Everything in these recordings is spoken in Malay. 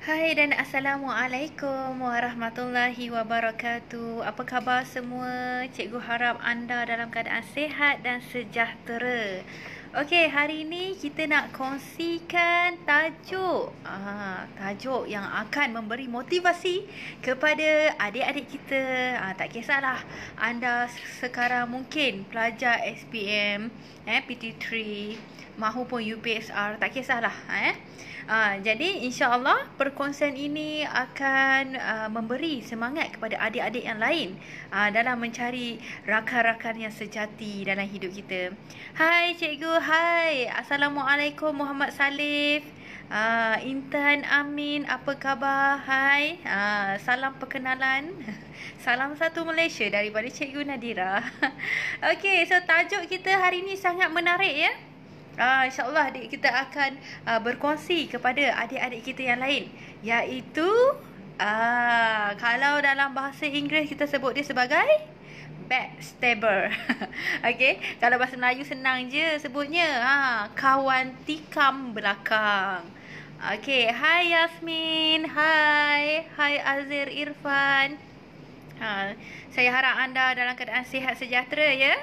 Hai dan Assalamualaikum Warahmatullahi Wabarakatuh Apa khabar semua? Cikgu harap anda dalam keadaan sehat dan sejahtera Okey, hari ini kita nak kongsikan tajuk ah, Tajuk yang akan memberi motivasi kepada adik-adik kita ah, Tak kisahlah, anda sekarang mungkin pelajar SPM, eh, PT3 Mahupun UPSR, tak kisahlah eh. Uh, jadi Allah perkongsian ini akan uh, memberi semangat kepada adik-adik yang lain uh, dalam mencari rakan-rakan yang sejati dalam hidup kita. Hai cikgu, hai. Assalamualaikum Muhammad Salif. Uh, Intan Amin, apa khabar? Hai. Uh, salam perkenalan. Salam satu Malaysia daripada cikgu Nadira. Okey, so tajuk kita hari ini sangat menarik ya uh, insyaallah adik kita akan uh, berkongsi kepada adik-adik kita yang lain iaitu uh, kalau dalam bahasa Inggeris kita sebut dia sebagai backstabber. okay? kalau bahasa Melayu senang je sebutnya. Ha, kawan tikam belakang. okay? Hi Yasmin, hi, hi Azir Irfan. Ha, saya harap anda dalam keadaan sihat sejahtera ya.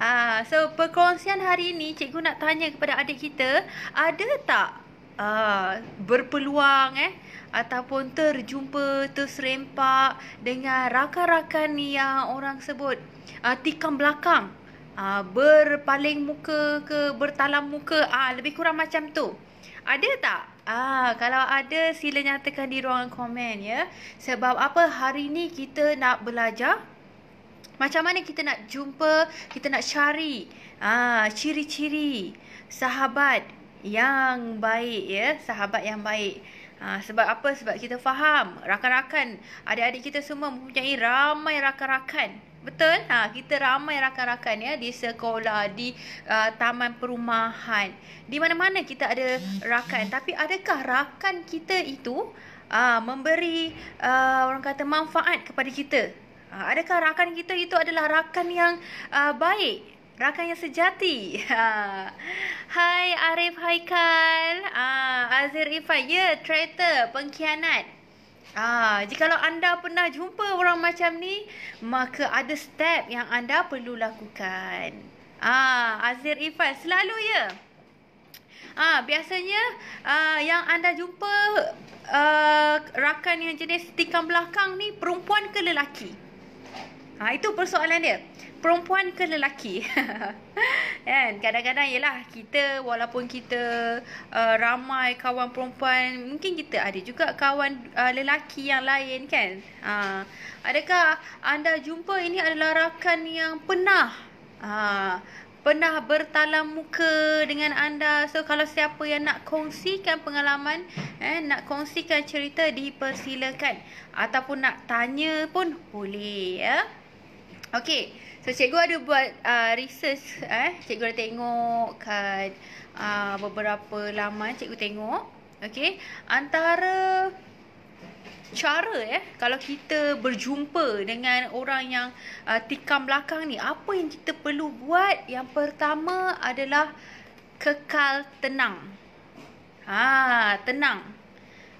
Ah, so perkongsian hari ini cikgu nak tanya kepada adik kita, ada tak ah berpeluang eh ataupun terjumpa terserempak dengan rakan-rakan yang orang sebut uh, tikam belakang? Uh, berpaling muka ke bertalam muka ah lebih kurang macam tu. Ada tak? Ah, kalau ada sila nyatakan di ruangan komen ya. Sebab apa hari ni kita nak belajar macam mana kita nak jumpa, kita nak cari ah ciri-ciri sahabat yang baik ya, sahabat yang baik. Ah sebab apa? Sebab kita faham rakan-rakan, adik-adik kita semua mempunyai ramai rakan-rakan. Betul? Ha kita ramai rakan-rakan ya di sekolah, di uh, taman perumahan. Di mana-mana kita ada rakan. Tapi adakah rakan kita itu Ah memberi uh, orang kata manfaat kepada kita Ha, adakah rakan kita itu adalah rakan yang uh, baik? Rakan yang sejati. Ha. Hai Arif Haikal. Ah, ha, Azir Ifai. Ya, yeah, traitor. Pengkhianat. Ah, jika anda pernah jumpa orang macam ni, maka ada step yang anda perlu lakukan. Ah, Azir Ifai. Selalu ya. Ah, biasanya ah, yang anda jumpa uh, rakan yang jenis tikam belakang ni perempuan ke Lelaki. Ha, itu persoalan dia. Perempuan ke lelaki? kan? Kadang-kadang ialah kita walaupun kita uh, ramai kawan perempuan, mungkin kita ada juga kawan uh, lelaki yang lain kan? Ha, adakah anda jumpa ini adalah rakan yang pernah ha, pernah bertalam muka dengan anda. So kalau siapa yang nak kongsikan pengalaman, eh nak kongsikan cerita dipersilakan ataupun nak tanya pun boleh ya. Okay, so cikgu ada buat uh, research eh. Cikgu dah tengok kat uh, beberapa laman cikgu tengok. Okay, antara cara eh kalau kita berjumpa dengan orang yang uh, tikam belakang ni, apa yang kita perlu buat? Yang pertama adalah kekal tenang. Ha, tenang.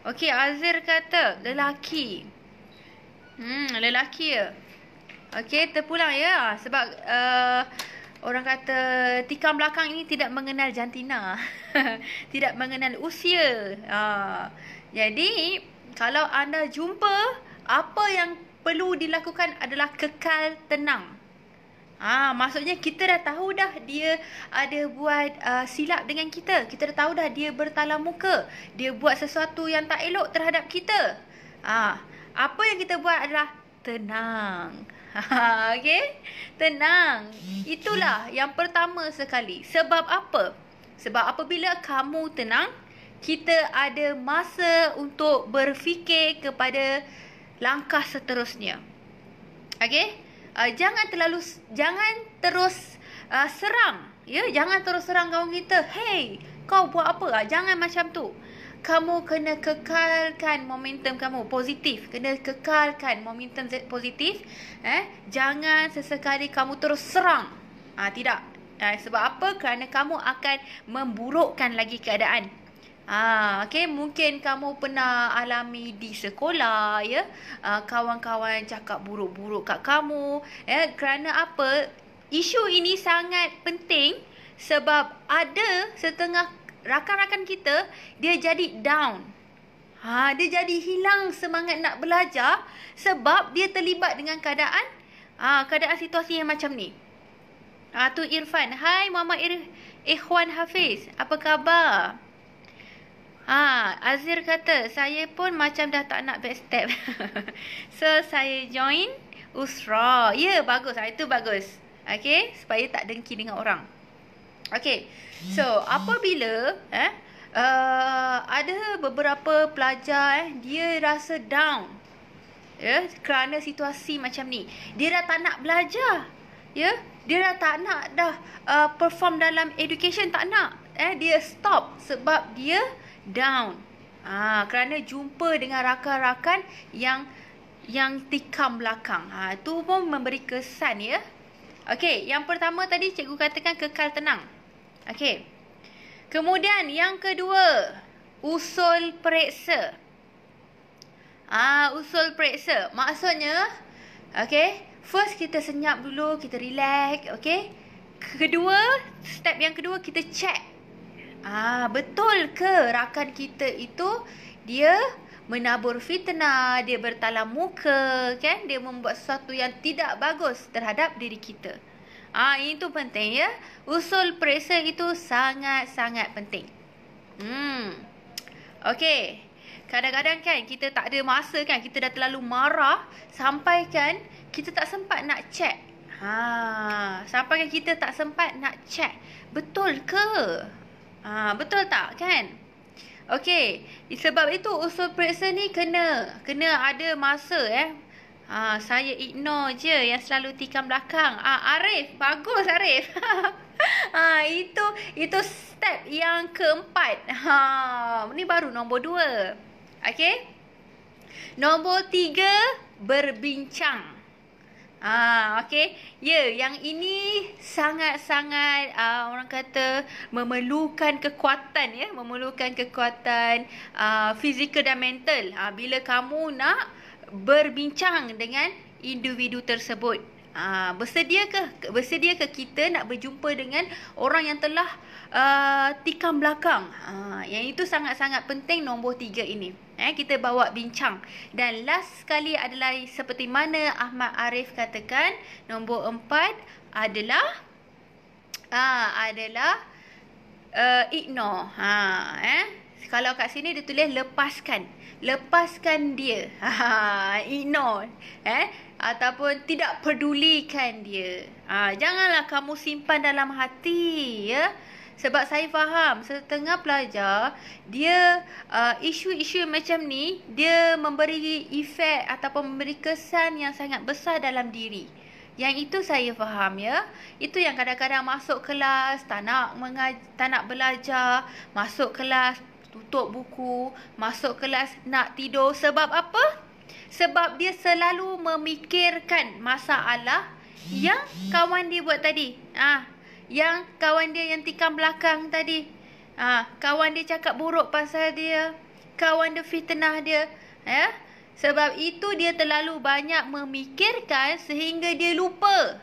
Okey, Azir kata lelaki. Hmm, lelaki ya. Eh? Okey, terpulang ya. Sebab uh, orang kata tikam belakang ini tidak mengenal jantina. tidak mengenal usia. Uh, jadi, kalau anda jumpa, apa yang perlu dilakukan adalah kekal tenang. Ah, maksudnya kita dah tahu dah dia ada buat uh, silap dengan kita. Kita dah tahu dah dia bertalam muka. Dia buat sesuatu yang tak elok terhadap kita. Ah, apa yang kita buat adalah tenang. okay? Tenang. Itulah yang pertama sekali. Sebab apa? Sebab apabila kamu tenang, kita ada masa untuk berfikir kepada langkah seterusnya. okay? Uh, ah, jangan terlalu jangan terus uh, serang. Ya, jangan terus serang kawan kita. Hey, kau buat apa? Ah, jangan macam tu kamu kena kekalkan momentum kamu positif kena kekalkan momentum positif eh jangan sesekali kamu terus serang ah ha, tidak ha, sebab apa kerana kamu akan memburukkan lagi keadaan Ah, okay. Mungkin kamu pernah alami di sekolah, ya. Uh, kawan-kawan cakap buruk-buruk kat kamu. Ya, kerana apa? Isu ini sangat penting sebab ada setengah rakan-rakan kita dia jadi down. Ha dia jadi hilang semangat nak belajar sebab dia terlibat dengan keadaan ha, keadaan situasi yang macam ni. Ah ha, tu Irfan. Hai Mama Ir Ikhwan Hafiz. Apa khabar? Ha, Azir kata saya pun macam dah tak nak backstep. so saya join Usra. Ya yeah, bagus. Ha, itu bagus. Okay. Supaya tak dengki dengan orang. Okay, so apabila eh, uh, ada beberapa pelajar eh, dia rasa down ya yeah, kerana situasi macam ni dia dah tak nak belajar ya yeah? dia dah tak nak dah uh, perform dalam education tak nak eh dia stop sebab dia down ah ha, kerana jumpa dengan rakan-rakan yang yang tikam belakang ha ah, tu pun memberi kesan ya yeah? okey yang pertama tadi cikgu katakan kekal tenang Okey. Kemudian yang kedua, usul periksa. Ah, usul periksa. Maksudnya, okey, first kita senyap dulu, kita relax, okey. Kedua, step yang kedua kita check. Ah, betul ke rakan kita itu dia menabur fitnah, dia bertalam muka, kan? Dia membuat sesuatu yang tidak bagus terhadap diri kita. Ah ha, itu penting ya. Usul periksa itu sangat-sangat penting. Hmm. Okey. Kadang-kadang kan kita tak ada masa kan kita dah terlalu marah sampai kan kita tak sempat nak check. Ha, sampai kan kita tak sempat nak check. Betul ke? Ha, betul tak kan? Okey, sebab itu usul periksa ni kena kena ada masa eh Ah, saya ignore je yang selalu tikam belakang. Ah, Arif, bagus Arif. ha, itu itu step yang keempat. Ha, ni baru nombor dua. Okay. Nombor tiga, berbincang. Ah, okay. Ya, yeah, yang ini sangat-sangat uh, orang kata memerlukan kekuatan ya, yeah? memerlukan kekuatan uh, fizikal dan mental. Uh, bila kamu nak berbincang dengan individu tersebut. Ha, ah, bersedia ke bersedia ke kita nak berjumpa dengan orang yang telah uh, tikam belakang? Ha, yang itu sangat-sangat penting nombor tiga ini. Eh, kita bawa bincang. Dan last sekali adalah seperti mana Ahmad Arif katakan, nombor empat adalah uh, adalah uh, ignore. Ha, eh? Kalau kat sini dia tulis lepaskan. Lepaskan dia. Ha, ignore. Eh? Ataupun tidak pedulikan dia. Ha, janganlah kamu simpan dalam hati. Ya? Sebab saya faham setengah pelajar dia uh, isu-isu uh, macam ni dia memberi efek ataupun memberi kesan yang sangat besar dalam diri. Yang itu saya faham ya. Itu yang kadang-kadang masuk kelas tak nak mengaj- tak nak belajar, masuk kelas tutup buku, masuk kelas nak tidur sebab apa? Sebab dia selalu memikirkan masalah yang kawan dia buat tadi. Ah, ha, yang kawan dia yang tikam belakang tadi. Ah, ha, kawan dia cakap buruk pasal dia. Kawan dia fitnah dia. Ya. Sebab itu dia terlalu banyak memikirkan sehingga dia lupa.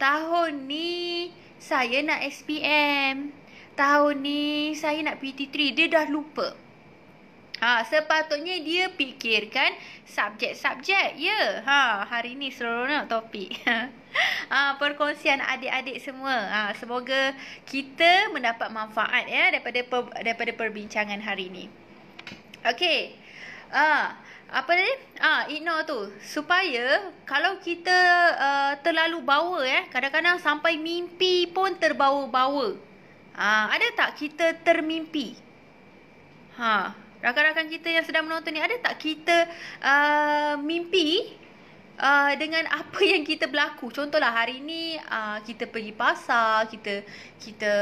Tahun ni saya nak SPM tahun ni saya nak PT3 dia dah lupa. Ha sepatutnya dia fikirkan subjek-subjek. Ya, ha hari ni seronok topik. Ha perkongsian adik-adik semua. Ha semoga kita mendapat manfaat ya daripada per, daripada perbincangan hari ni. Okey. Ah apa ni? Ah uh, tu supaya kalau kita uh, terlalu bawa eh kadang-kadang sampai mimpi pun terbawa-bawa. Ha, ada tak kita termimpi? Ha, rakan-rakan kita yang sedang menonton ni, ada tak kita uh, mimpi uh, dengan apa yang kita berlaku? Contohlah hari ni uh, kita pergi pasar, kita kita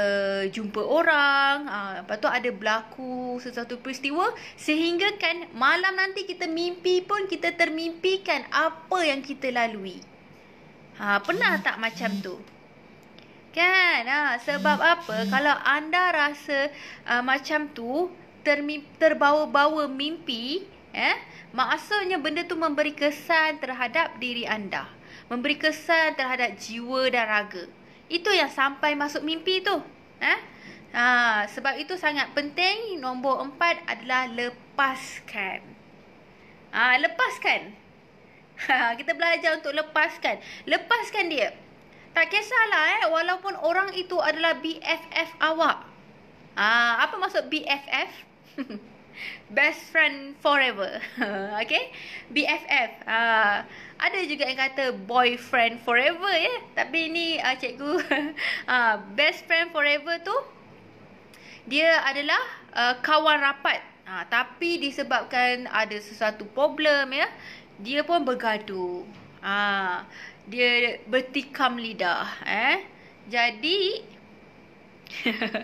jumpa orang, uh, lepas tu ada berlaku sesuatu peristiwa sehingga kan malam nanti kita mimpi pun kita termimpikan apa yang kita lalui. Ha, pernah tak macam tu? Kan? Ha, sebab apa? Kalau anda rasa uh, macam tu terbawa-bawa mimpi, eh, maksudnya benda tu memberi kesan terhadap diri anda. Memberi kesan terhadap jiwa dan raga. Itu yang sampai masuk mimpi tu. Eh? Ha, sebab itu sangat penting. Nombor empat adalah lepaskan. Ha, lepaskan. Ha, kita belajar untuk lepaskan. Lepaskan dia. Tak kisahlah eh walaupun orang itu adalah BFF awak. Ah, apa maksud BFF? Best friend forever. okay? BFF. Ah, ada juga yang kata boyfriend forever ya. Yeah? Tapi ni ah, cikgu ah, best friend forever tu dia adalah uh, kawan rapat. Ah, tapi disebabkan ada sesuatu problem ya, dia pun bergaduh. Ah, dia bertikam lidah eh jadi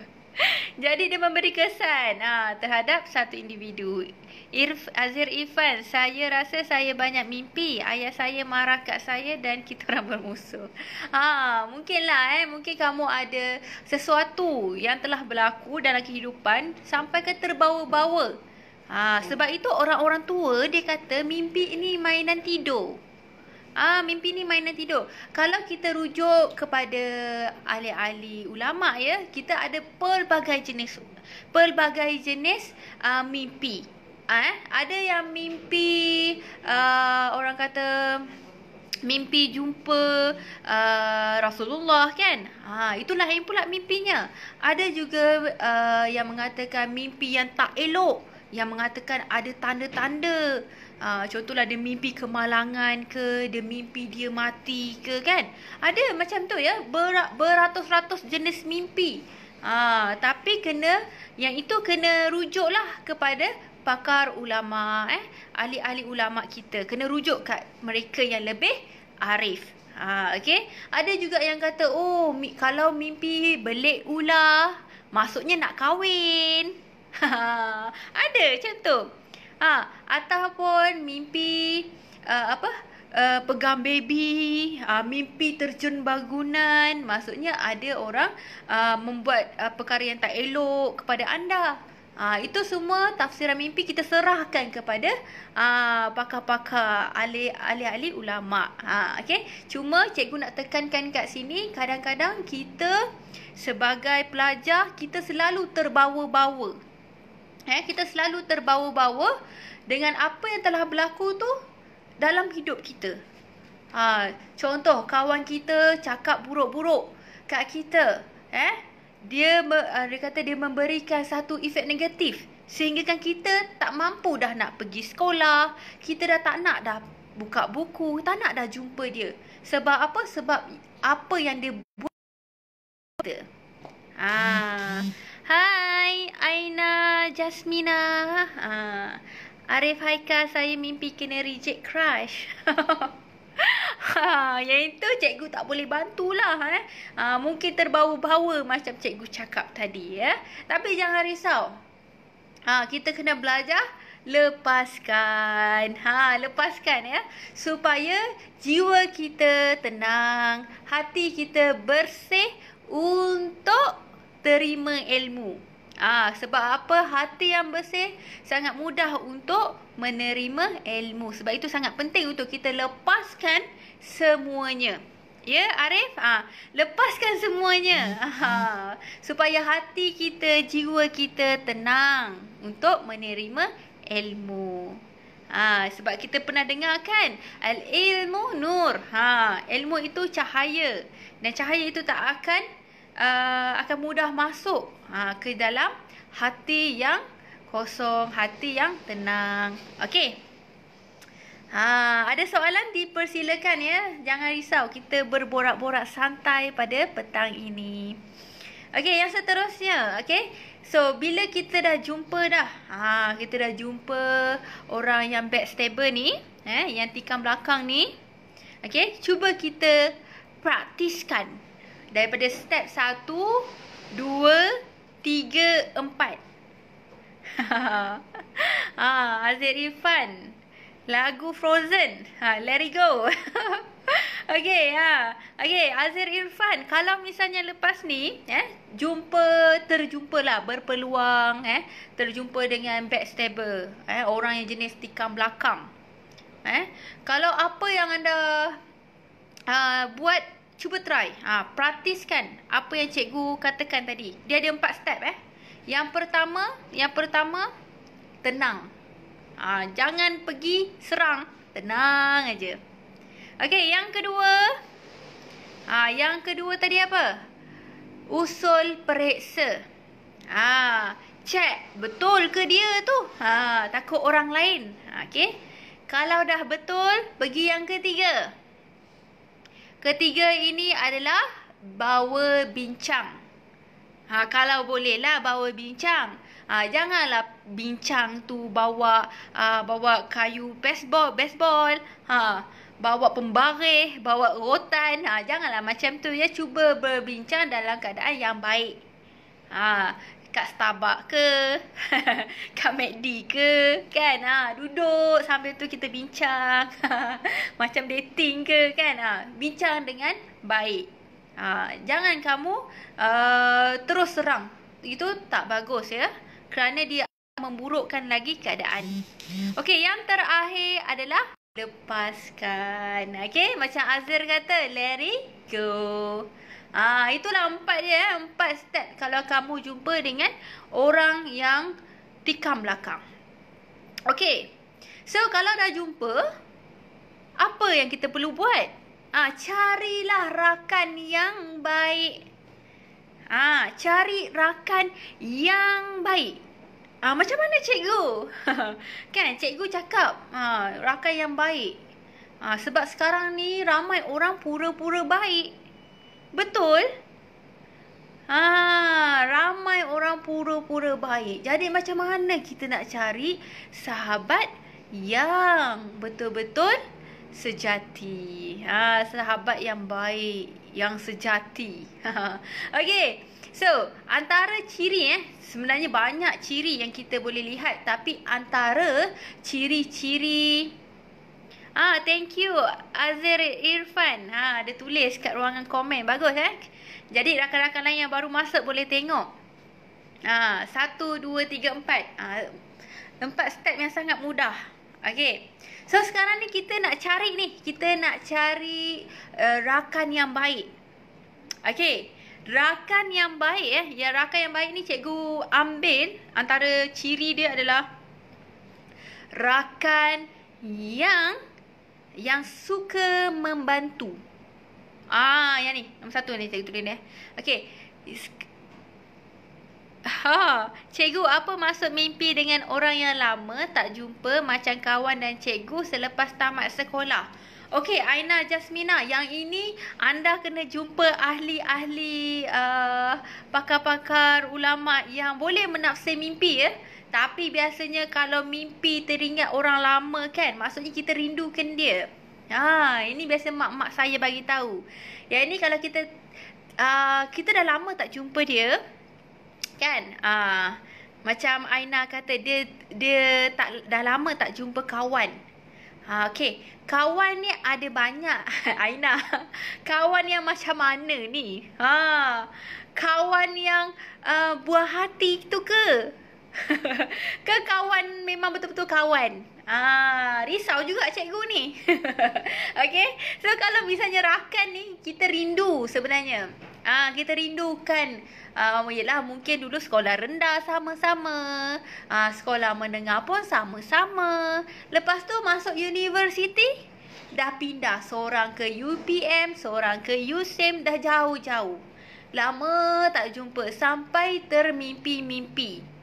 jadi dia memberi kesan ha, terhadap satu individu Irf, Azir Ifan, saya rasa saya banyak mimpi. Ayah saya marah kat saya dan kita orang bermusuh. Ha, mungkinlah eh, mungkin kamu ada sesuatu yang telah berlaku dalam kehidupan sampai ke terbawa-bawa. Ha, sebab itu orang-orang tua dia kata mimpi ini mainan tidur. Ah mimpi ni mainan tidur. Kalau kita rujuk kepada ahli-ahli ulama ya, kita ada pelbagai jenis pelbagai jenis uh, mimpi. Ah eh? ada yang mimpi uh, orang kata mimpi jumpa uh, Rasulullah kan? Ha itulah yang pula mimpinya. Ada juga uh, yang mengatakan mimpi yang tak elok, yang mengatakan ada tanda-tanda Ah, contohlah dia mimpi kemalangan ke, dia mimpi dia mati ke kan. Ada macam tu ya, beratus-ratus jenis mimpi. Ha, tapi kena, yang itu kena rujuklah kepada pakar ulama, eh, ahli-ahli ulama kita. Kena rujuk kat mereka yang lebih arif. Ha, ah, okay. Ada juga yang kata, oh mi, kalau mimpi belik ular, maksudnya nak kahwin. ada macam tu ha, ataupun mimpi uh, apa uh, pegang baby uh, mimpi terjun bangunan maksudnya ada orang uh, membuat uh, perkara yang tak elok kepada anda Ha, itu semua tafsiran mimpi kita serahkan kepada ha, pakar-pakar ahli-ahli ulama. Ha, okay? Cuma cikgu nak tekankan kat sini, kadang-kadang kita sebagai pelajar, kita selalu terbawa-bawa. Eh, kita selalu terbawa-bawa dengan apa yang telah berlaku tu dalam hidup kita. Ha, contoh kawan kita cakap buruk-buruk kat kita, eh? Dia eh, dia kata dia memberikan satu efek negatif sehingga kan kita tak mampu dah nak pergi sekolah, kita dah tak nak dah buka buku, tak nak dah jumpa dia. Sebab apa? Sebab apa yang dia buat kita. Ha. Hai, Aina Jasmina. Ha, Arif Haika saya mimpi kena reject crush. ha, yang itu cikgu tak boleh bantulah eh. Ha, mungkin terbau-bawa macam cikgu cakap tadi ya. Eh? Tapi jangan risau. Ha, kita kena belajar lepaskan. Ha, lepaskan ya. Supaya jiwa kita tenang, hati kita bersih untuk terima ilmu. Ah ha, sebab apa hati yang bersih sangat mudah untuk menerima ilmu. Sebab itu sangat penting untuk kita lepaskan semuanya. Ya Arif, ah ha, lepaskan semuanya. Ha, supaya hati kita, jiwa kita tenang untuk menerima ilmu. Ha, sebab kita pernah dengar kan al ilmu nur ha ilmu itu cahaya dan cahaya itu tak akan uh, akan mudah masuk uh, ke dalam hati yang kosong, hati yang tenang. Okey. Ha, ada soalan dipersilakan ya. Jangan risau, kita berborak-borak santai pada petang ini. Okey, yang seterusnya, okey. So, bila kita dah jumpa dah, ha, kita dah jumpa orang yang backstabber ni, eh, yang tikam belakang ni, okey, cuba kita praktiskan Daripada step 1 2 3 4 Haa Aziz Irfan Lagu Frozen ha, Let it go Okay ha. Okay Azir Irfan Kalau misalnya lepas ni eh, Jumpa Terjumpa lah Berpeluang eh, Terjumpa dengan backstabber eh, Orang yang jenis tikam belakang eh, Kalau apa yang anda uh, Buat cuba try. Ha, praktiskan apa yang cikgu katakan tadi. Dia ada empat step eh. Yang pertama, yang pertama, tenang. Ha, jangan pergi serang. Tenang aja. Okey, yang kedua. Ha, yang kedua tadi apa? Usul periksa. Ha, check betul ke dia tu? Ha, takut orang lain. Ha, Okey. Kalau dah betul, pergi yang ketiga. Ketiga ini adalah bawa bincang. Ha, kalau bolehlah bawa bincang. Ha, janganlah bincang tu bawa ha, bawa kayu baseball, baseball. Ha, bawa pembaris, bawa rotan. Ha, janganlah macam tu ya. Cuba berbincang dalam keadaan yang baik. Ha, kat Starbucks ke, kat McD ke, kan? Ha, duduk sambil tu kita bincang. Macam dating ke, kan? Ha, bincang dengan baik. Ha, jangan kamu uh, terus serang. Itu tak bagus ya. Kerana dia memburukkan lagi keadaan. Okey, yang terakhir adalah lepaskan. Okey, macam Azir kata, let go. Ah itulah empat dia eh. Empat step kalau kamu jumpa dengan orang yang tikam belakang. Okay. So, kalau dah jumpa, apa yang kita perlu buat? Ah carilah rakan yang baik. Ah cari rakan yang baik. Ha, macam mana cikgu? kan, cikgu cakap ha, rakan yang baik. Ha, sebab sekarang ni ramai orang pura-pura baik. Betul? Ha, ramai orang pura-pura baik. Jadi macam mana kita nak cari sahabat yang betul-betul sejati? Ha, sahabat yang baik, yang sejati. Ha, okay. So, antara ciri eh, sebenarnya banyak ciri yang kita boleh lihat. Tapi antara ciri-ciri Ah, thank you Azir Irfan. Ha, dia tulis kat ruangan komen. Bagus eh. Jadi rakan-rakan lain yang baru masuk boleh tengok. Ha, satu, dua, tiga, empat. Ha, empat step yang sangat mudah. Okay. So sekarang ni kita nak cari ni. Kita nak cari uh, rakan yang baik. Okay. Rakan yang baik eh. Ya, rakan yang baik ni cikgu ambil. Antara ciri dia adalah rakan yang yang suka membantu. Ah, yang ni. Nombor satu ni cikgu tulis ni. Eh. Okay. Ha, cikgu apa maksud mimpi dengan orang yang lama tak jumpa macam kawan dan cikgu selepas tamat sekolah? Okay, Aina Jasmina, yang ini anda kena jumpa ahli-ahli uh, pakar-pakar ulama yang boleh menafsir mimpi ya. Eh? Tapi biasanya kalau mimpi teringat orang lama kan, maksudnya kita rindukan dia. Ha, ini biasa mak-mak saya bagi tahu. Ya ini kalau kita uh, kita dah lama tak jumpa dia, kan? Ah, uh, macam Aina kata dia dia tak dah lama tak jumpa kawan. Ha, uh, okey. Kawan ni ada banyak. Aina, kawan yang macam mana ni? Ha. Uh, kawan yang uh, buah hati tu ke? ke kawan memang betul-betul kawan. Ah, risau juga cikgu ni. okay. So kalau misalnya rakan ni kita rindu sebenarnya. Ah, kita rindukan ah yalah mungkin dulu sekolah rendah sama-sama. Ah, sekolah menengah pun sama-sama. Lepas tu masuk universiti dah pindah seorang ke UPM, seorang ke USM dah jauh-jauh. Lama tak jumpa sampai termimpi-mimpi.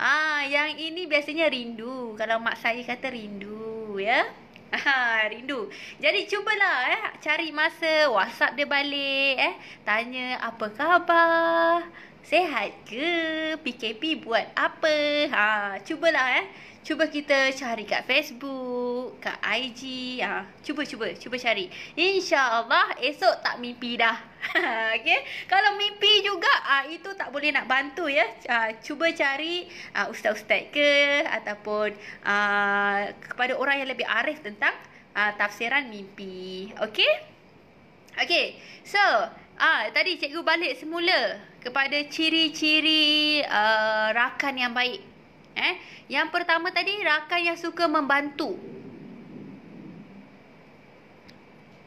Ah, yang ini biasanya rindu. Kalau mak saya kata rindu, ya. Ha, rindu. Jadi cubalah eh cari masa WhatsApp dia balik eh. Tanya apa khabar? Sehat ke? PKP buat apa? Ha, cubalah eh. Cuba kita cari kat Facebook, kat IG. Ah, ha, cuba cuba cuba cari. Insya-Allah esok tak mimpi dah. okay Kalau mimpi juga ah ha, itu tak boleh nak bantu ya. Ha, cuba cari ha, ustaz-ustaz ke ataupun ha, kepada orang yang lebih arif tentang ha, tafsiran mimpi. Okay Okay So Ah, tadi cikgu balik semula kepada ciri-ciri uh, rakan yang baik. Eh, yang pertama tadi rakan yang suka membantu.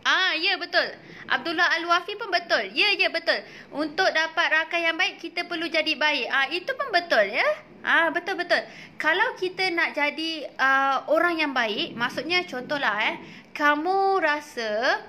Ah, ya betul. Abdullah Al-Wafi pun betul. Ya, ya betul. Untuk dapat rakan yang baik, kita perlu jadi baik. Ah, itu pun betul ya. Ah, betul betul. Kalau kita nak jadi uh, orang yang baik, maksudnya contohlah eh, kamu rasa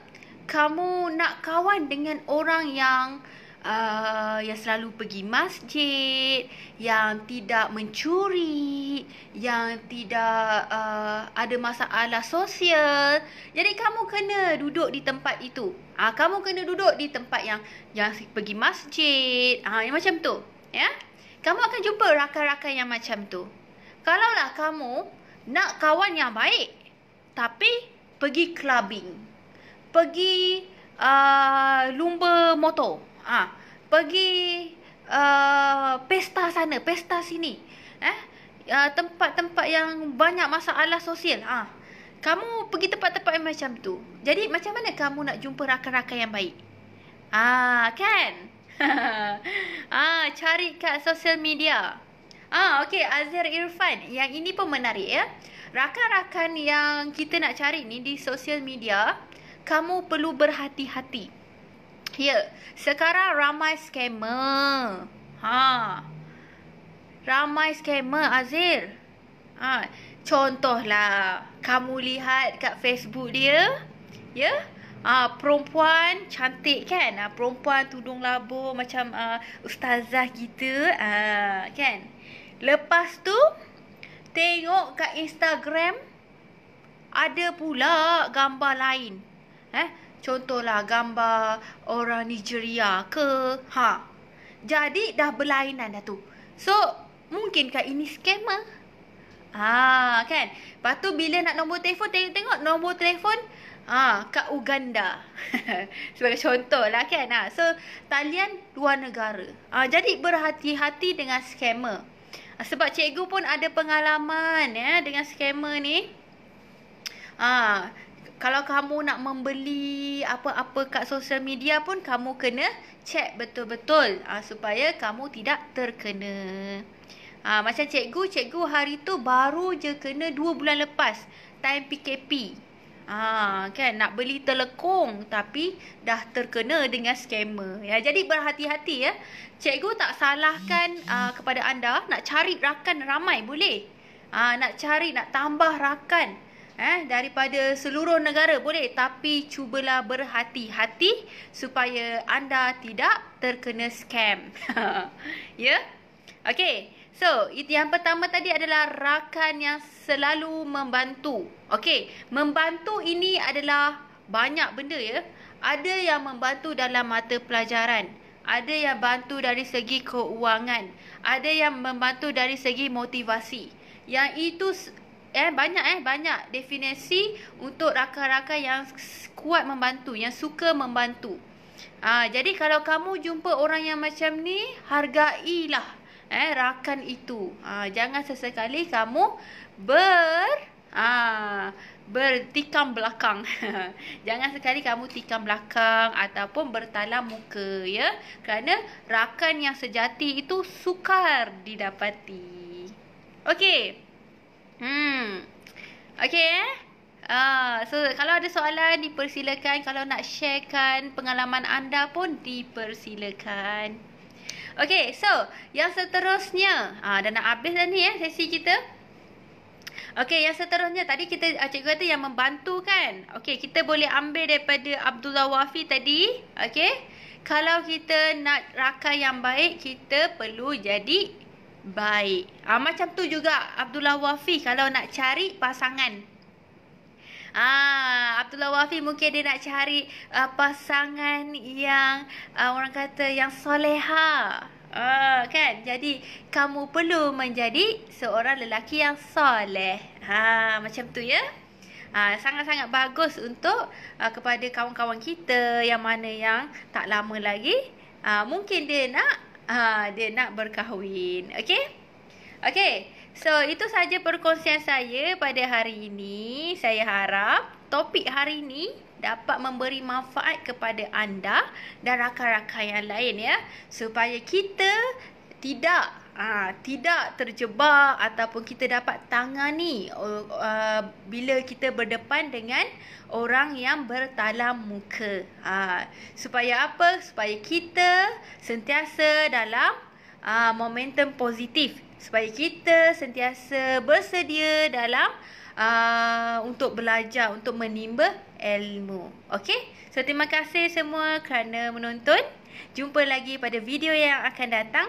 kamu nak kawan dengan orang yang uh, yang selalu pergi masjid, yang tidak mencuri, yang tidak uh, ada masalah sosial. Jadi kamu kena duduk di tempat itu. Ah uh, kamu kena duduk di tempat yang yang pergi masjid. Ah uh, yang macam tu, ya. Yeah? Kamu akan jumpa rakan-rakan yang macam tu. Kalaulah kamu nak kawan yang baik tapi pergi clubbing. Pergi uh, lumba motor ah ha, pergi uh, pesta sana pesta sini eh uh, tempat-tempat uh, yang banyak masalah sosial ah ha, kamu pergi tempat-tempat yang macam tu jadi macam mana kamu nak jumpa rakan-rakan yang baik ah ha, kan ah ha, cari kat sosial media ah ha, okey Azir Irfan yang ini pun menarik ya rakan-rakan yang kita nak cari ni di sosial media kamu perlu berhati-hati. Ya, sekarang ramai scammer. Ha. Ramai scammer Azir. Ha, contohlah kamu lihat kat Facebook dia, ya? Ah, ha, perempuan cantik kan? Ah, ha, perempuan tudung labu macam uh, ustazah gitu, ah, ha, kan? Lepas tu tengok kat Instagram ada pula gambar lain. Eh, Contohlah gambar orang Nigeria ke. Ha. Jadi dah berlainan dah tu. So, mungkinkah ini scammer? Ah, kan? Lepas tu bila nak nombor telefon, tengok-tengok nombor telefon ah, kat Uganda. Sebagai contoh lah kan? Ah, so, talian dua negara. Ah, jadi berhati-hati dengan scammer. Ah, sebab cikgu pun ada pengalaman ya dengan scammer ni. Ah, kalau kamu nak membeli apa-apa kat sosial media pun kamu kena check betul-betul uh, supaya kamu tidak terkena. Uh, macam cikgu, cikgu hari tu baru je kena 2 bulan lepas time PKP. Ah, kan nak beli telekong tapi dah terkena dengan scammer. Ya, jadi berhati-hati ya. Cikgu tak salahkan uh, kepada anda nak cari rakan ramai boleh. Ah, nak cari nak tambah rakan eh daripada seluruh negara boleh tapi cubalah berhati-hati supaya anda tidak terkena scam. ya? Yeah? Okey. So, itu yang pertama tadi adalah rakan yang selalu membantu. Okey, membantu ini adalah banyak benda ya. Ada yang membantu dalam mata pelajaran, ada yang bantu dari segi keuangan, ada yang membantu dari segi motivasi. Yang itu eh banyak eh banyak definisi untuk rakan-rakan yang kuat membantu, yang suka membantu. ha, jadi kalau kamu jumpa orang yang macam ni, hargailah eh rakan itu. ha, jangan sesekali kamu ber ha, bertikam belakang. jangan sekali kamu tikam belakang ataupun bertalam muka ya. Kerana rakan yang sejati itu sukar didapati. Okay. Hmm. Okay eh. Uh, so kalau ada soalan dipersilakan Kalau nak sharekan pengalaman anda pun dipersilakan Okay so yang seterusnya uh, Dah nak habis dah ni eh sesi kita Okay yang seterusnya tadi kita ah, cikgu kata yang membantu kan Okay kita boleh ambil daripada Abdullah Wafi tadi Okay Kalau kita nak rakan yang baik kita perlu jadi Baik. Ah macam tu juga Abdullah Wafi kalau nak cari pasangan. Ah Abdullah Wafi mungkin dia nak cari uh, pasangan yang uh, orang kata yang soleha. Ah kan? Jadi kamu perlu menjadi seorang lelaki yang soleh. Ha macam tu ya. sangat-sangat bagus untuk uh, kepada kawan-kawan kita yang mana yang tak lama lagi uh, mungkin dia nak Ah, dia nak berkahwin. Okay? Okay. So, itu saja perkongsian saya pada hari ini. Saya harap topik hari ini dapat memberi manfaat kepada anda dan rakan-rakan yang lain ya. Supaya kita tidak uh, tidak terjebak ataupun kita dapat tangani uh, uh, bila kita berdepan dengan orang yang bertalam muka. Uh, supaya apa? Supaya kita sentiasa dalam uh, momentum positif. Supaya kita sentiasa bersedia dalam uh, untuk belajar, untuk menimba ilmu. Okay? So, terima kasih semua kerana menonton. Jumpa lagi pada video yang akan datang.